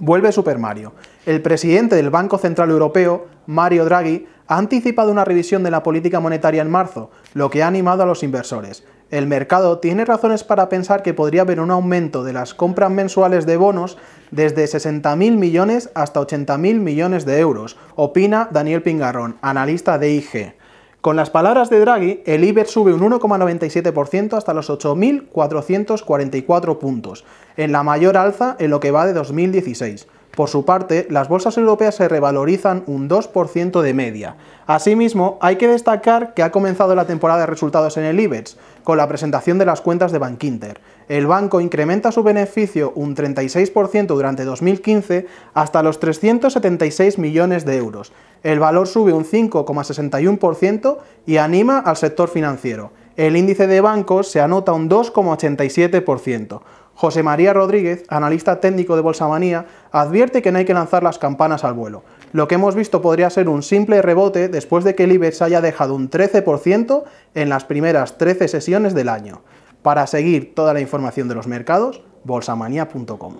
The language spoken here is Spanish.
vuelve Super Mario. El presidente del Banco Central Europeo, Mario Draghi, ha anticipado una revisión de la política monetaria en marzo, lo que ha animado a los inversores. El mercado tiene razones para pensar que podría haber un aumento de las compras mensuales de bonos desde 60.000 millones hasta 80.000 millones de euros, opina Daniel Pingarrón, analista de IG. Con las palabras de Draghi, el IBEX sube un 1,97% hasta los 8.444 puntos, en la mayor alza en lo que va de 2016. Por su parte, las bolsas europeas se revalorizan un 2% de media. Asimismo, hay que destacar que ha comenzado la temporada de resultados en el IBEX, con la presentación de las cuentas de Bankinter. El banco incrementa su beneficio un 36% durante 2015 hasta los 376 millones de euros. El valor sube un 5,61% y anima al sector financiero el índice de bancos se anota un 2,87%. José María Rodríguez, analista técnico de Bolsamanía, advierte que no hay que lanzar las campanas al vuelo. Lo que hemos visto podría ser un simple rebote después de que el IBEX haya dejado un 13% en las primeras 13 sesiones del año. Para seguir toda la información de los mercados, bolsamanía.com.